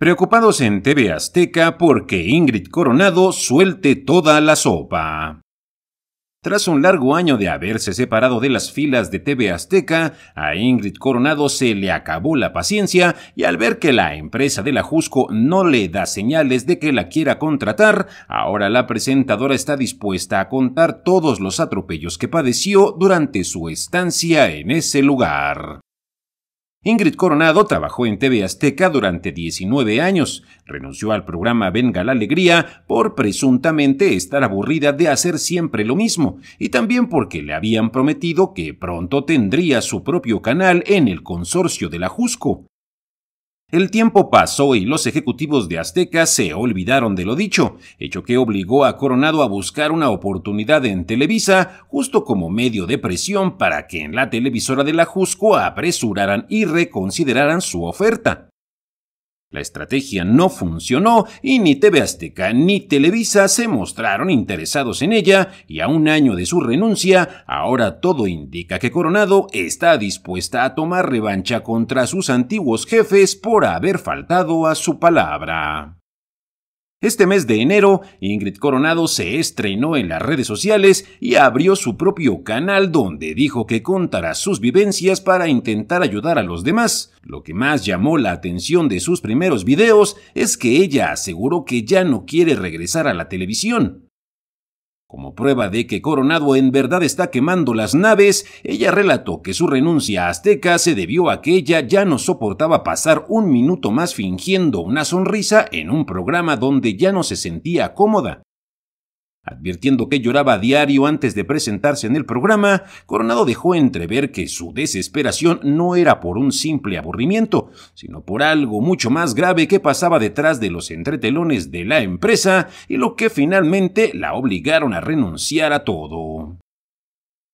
preocupados en TV Azteca porque Ingrid Coronado suelte toda la sopa. Tras un largo año de haberse separado de las filas de TV Azteca, a Ingrid Coronado se le acabó la paciencia y al ver que la empresa de la Jusco no le da señales de que la quiera contratar, ahora la presentadora está dispuesta a contar todos los atropellos que padeció durante su estancia en ese lugar. Ingrid Coronado trabajó en TV Azteca durante 19 años, renunció al programa Venga la Alegría por presuntamente estar aburrida de hacer siempre lo mismo y también porque le habían prometido que pronto tendría su propio canal en el consorcio de la Jusco. El tiempo pasó y los ejecutivos de Azteca se olvidaron de lo dicho, hecho que obligó a Coronado a buscar una oportunidad en Televisa justo como medio de presión para que en la televisora de la Jusco apresuraran y reconsideraran su oferta. La estrategia no funcionó y ni TV Azteca ni Televisa se mostraron interesados en ella y a un año de su renuncia, ahora todo indica que Coronado está dispuesta a tomar revancha contra sus antiguos jefes por haber faltado a su palabra. Este mes de enero, Ingrid Coronado se estrenó en las redes sociales y abrió su propio canal donde dijo que contará sus vivencias para intentar ayudar a los demás. Lo que más llamó la atención de sus primeros videos es que ella aseguró que ya no quiere regresar a la televisión. Como prueba de que Coronado en verdad está quemando las naves, ella relató que su renuncia a Azteca se debió a que ella ya no soportaba pasar un minuto más fingiendo una sonrisa en un programa donde ya no se sentía cómoda. Advirtiendo que lloraba a diario antes de presentarse en el programa, Coronado dejó entrever que su desesperación no era por un simple aburrimiento, sino por algo mucho más grave que pasaba detrás de los entretelones de la empresa y lo que finalmente la obligaron a renunciar a todo.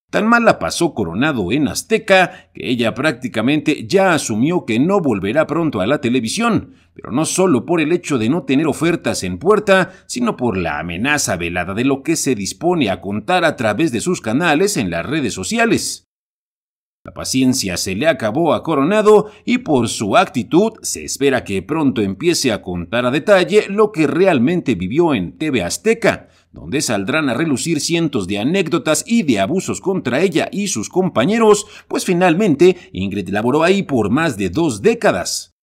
Tan mal la pasó Coronado en Azteca que ella prácticamente ya asumió que no volverá pronto a la televisión, pero no solo por el hecho de no tener ofertas en puerta, sino por la amenaza velada de lo que se dispone a contar a través de sus canales en las redes sociales. La paciencia se le acabó a Coronado y por su actitud se espera que pronto empiece a contar a detalle lo que realmente vivió en TV Azteca, donde saldrán a relucir cientos de anécdotas y de abusos contra ella y sus compañeros, pues finalmente Ingrid laboró ahí por más de dos décadas.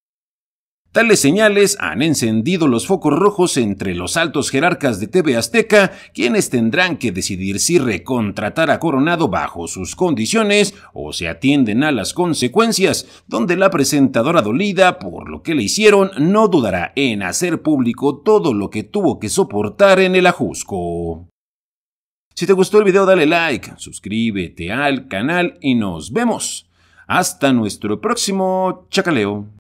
Tales señales han encendido los focos rojos entre los altos jerarcas de TV Azteca, quienes tendrán que decidir si recontratar a Coronado bajo sus condiciones o se atienden a las consecuencias, donde la presentadora dolida por lo que le hicieron no dudará en hacer público todo lo que tuvo que soportar en el ajusco. Si te gustó el video dale like, suscríbete al canal y nos vemos. Hasta nuestro próximo chacaleo.